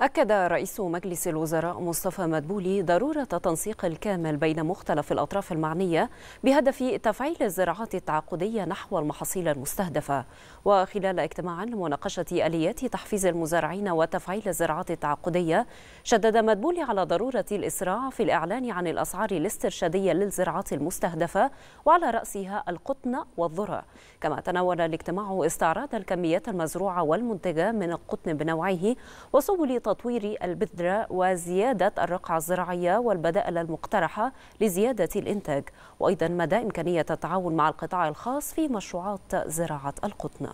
أكد رئيس مجلس الوزراء مصطفى مدبولي ضرورة تنسيق الكامل بين مختلف الأطراف المعنية بهدف تفعيل الزراعات التعاقدية نحو المحاصيل المستهدفة وخلال اجتماع لمناقشة آليات تحفيز المزارعين وتفعيل الزراعات التعاقدية شدد مدبولي على ضرورة الإسراع في الإعلان عن الأسعار الاسترشادية للزراعات المستهدفة وعلى رأسها القطن والذرة كما تناول الاجتماع استعراض الكميات المزروعة والمنتجة من القطن بنوعه وسبل تطوير البذرة وزيادة الرقعة الزراعية والبدائل المقترحة لزيادة الإنتاج وأيضا مدى إمكانية التعاون مع القطاع الخاص في مشروعات زراعة القطن